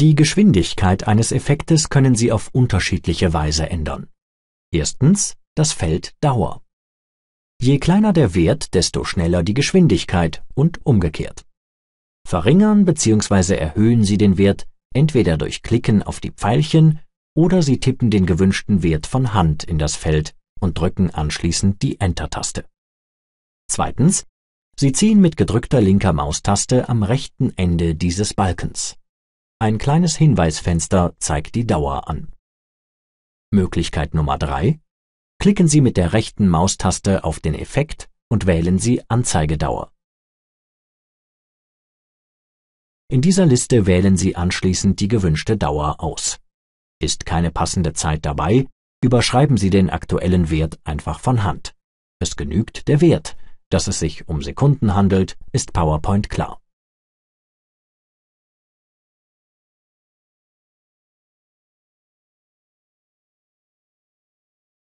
Die Geschwindigkeit eines Effektes können Sie auf unterschiedliche Weise ändern. Erstens das Feld Dauer. Je kleiner der Wert, desto schneller die Geschwindigkeit und umgekehrt. Verringern bzw. erhöhen Sie den Wert entweder durch Klicken auf die Pfeilchen oder Sie tippen den gewünschten Wert von Hand in das Feld und drücken anschließend die Enter-Taste. Zweitens, Sie ziehen mit gedrückter linker Maustaste am rechten Ende dieses Balkens. Ein kleines Hinweisfenster zeigt die Dauer an. Möglichkeit Nummer 3. Klicken Sie mit der rechten Maustaste auf den Effekt und wählen Sie Anzeigedauer. In dieser Liste wählen Sie anschließend die gewünschte Dauer aus. Ist keine passende Zeit dabei, überschreiben Sie den aktuellen Wert einfach von Hand. Es genügt der Wert. Dass es sich um Sekunden handelt, ist PowerPoint klar.